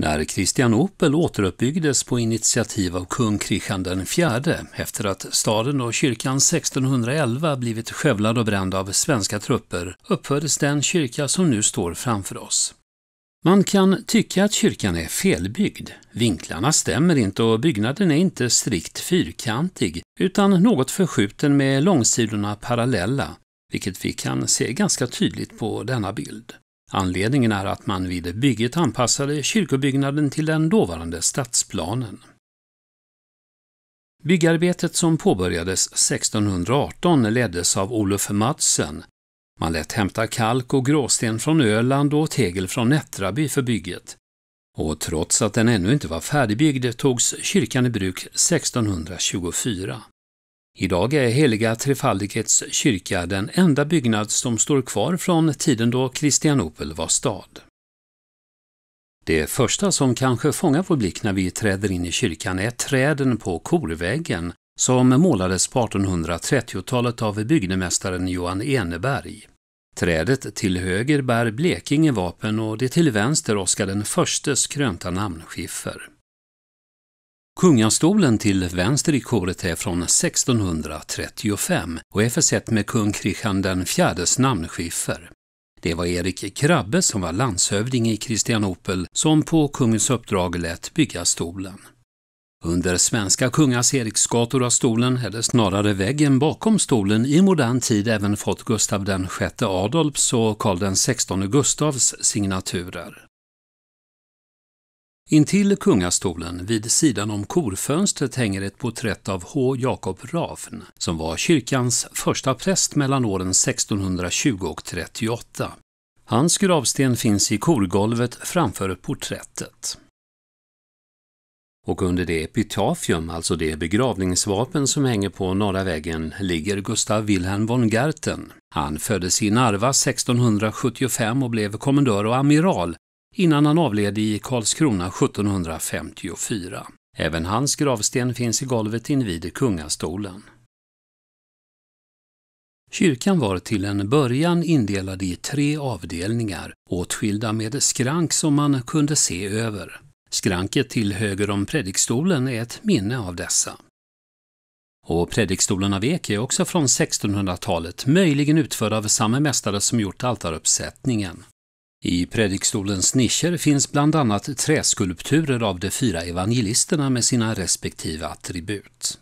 När Kristianopel återuppbyggdes på initiativ av kung Kristian IV efter att staden och kyrkan 1611 blivit skövlad och bränd av svenska trupper uppfördes den kyrka som nu står framför oss. Man kan tycka att kyrkan är felbyggd. Vinklarna stämmer inte och byggnaden är inte strikt fyrkantig utan något förskjuten med långsidorna parallella, vilket vi kan se ganska tydligt på denna bild. Anledningen är att man vid bygget anpassade kyrkobyggnaden till den dåvarande stadsplanen. Byggarbetet som påbörjades 1618 leddes av Olof Madsen. Man lät hämta kalk och gråsten från Öland och tegel från Nättraby för bygget. Och trots att den ännu inte var färdigbyggd togs kyrkan i bruk 1624. Idag är Heliga Trefaldighets kyrka den enda byggnad som står kvar från tiden då Kristianopel var stad. Det första som kanske fångar vår blick när vi träder in i kyrkan är träden på korväggen som målades på 1830-talet av bygdemästaren Johan Eneberg. Trädet till höger bär Blekinge vapen och det till vänster Oskar den förstes krönta namnskiffer. Kungastolen till vänster i koret är från 1635 och är försett med kung Kristian den IVs namnskiffer. Det var Erik Krabbe som var landshövding i Kristianopel som på kungens uppdrag lät bygga stolen. Under svenska kungars Eriksgator har stolen, eller snarare väggen bakom stolen, i modern tid även fått Gustav VI Adolfs och Karl XVI Gustavs signaturer. Intill kungastolen vid sidan om korfönstret hänger ett porträtt av H. Jakob Ravn som var kyrkans första präst mellan åren 1620 och 38. Hans gravsten finns i korgolvet framför porträttet. Och under det epitafium, alltså det begravningsvapen som hänger på norra väggen, ligger Gustav Wilhelm von Gerten. Han föddes i Narva 1675 och blev kommendör och amiral innan han avled i Karlskrona 1754. Även hans gravsten finns i golvet invid kungastolen. Kyrkan var till en början indelad i tre avdelningar, åtskilda med skrank som man kunde se över. Skranket till höger om predikstolen är ett minne av dessa. Och av ek är också från 1600-talet, möjligen utförd av samma mästare som gjort altaruppsättningen. I predikstolens nischer finns bland annat träskulpturer av de fyra evangelisterna med sina respektive attribut.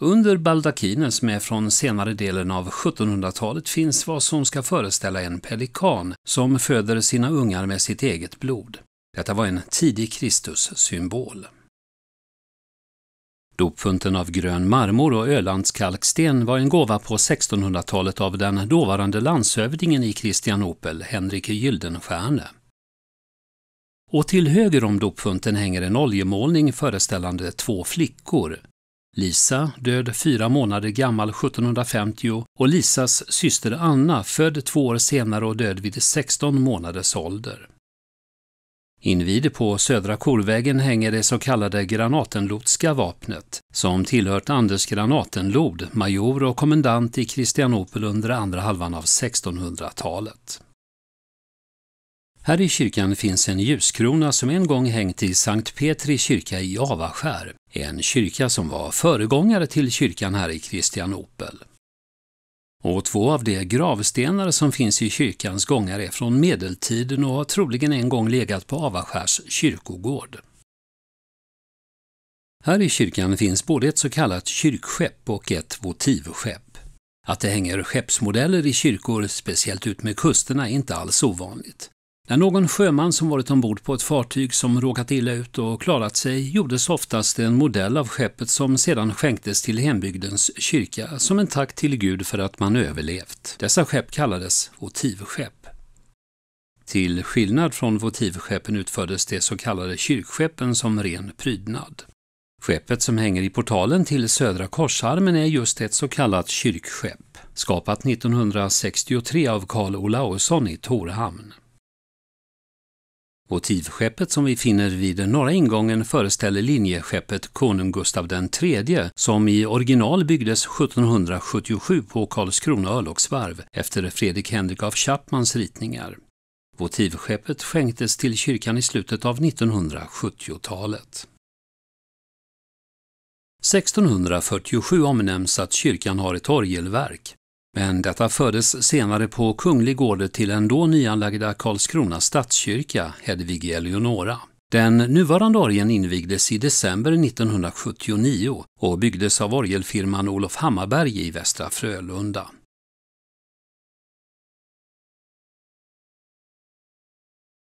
Under baldakinen som är från senare delen av 1700-talet finns vad som ska föreställa en pelikan som föder sina ungar med sitt eget blod. Detta var en tidig Kristus-symbol. Dopfunten av grön marmor och Ölandskalksten var en gåva på 1600-talet av den dåvarande landshövdingen i Kristianopel, Henrik Gyldenstierne. Och till höger om dopfunten hänger en oljemålning föreställande två flickor. Lisa, död fyra månader gammal 1750 och Lisas syster Anna, född två år senare och död vid 16 månaders ålder. Invid på Södra Korvägen hänger det så kallade Granatenlotska vapnet, som tillhört Anders Granatenlod, major och kommendant i Kristianopel under andra halvan av 1600-talet. Här i kyrkan finns en ljuskrona som en gång hängt i Sankt Petri kyrka i Avaskär, en kyrka som var föregångare till kyrkan här i Kristianopel. Och två av de gravstenar som finns i kyrkans gångar är från medeltiden och har troligen en gång legat på Avaskärs kyrkogård. Här i kyrkan finns både ett så kallat kyrkskepp och ett votivskepp. Att det hänger skeppsmodeller i kyrkor, speciellt ut med kusterna, är inte alls ovanligt. När någon sjöman som varit ombord på ett fartyg som råkat illa ut och klarat sig gjordes oftast en modell av skeppet som sedan skänktes till hembygdens kyrka som en tack till Gud för att man överlevt. Dessa skepp kallades votivskepp. Till skillnad från votivskeppen utfördes de så kallade kyrkskeppen som ren prydnad. Skeppet som hänger i portalen till Södra korsarmen är just ett så kallat kyrkskepp, skapat 1963 av Carl Olausson i Torhamn. Motivskeppet som vi finner vid den norra ingången föreställer linjeskeppet Konung Gustav III som i original byggdes 1777 på Karlskrona örlogsvarv efter Fredrik Henrik af Chapmans ritningar. Votivskeppet skänktes till kyrkan i slutet av 1970-talet. 1647 omnämns att kyrkan har ett orgelverk. Men detta fördes senare på kunglig order till den då nyanlagda Karlskrona stadskyrka, Hedvig Eleonora. Den nuvarande orgeln invigdes i december 1979 och byggdes av orgelfirman Olof Hammarberg i Västra Frölunda.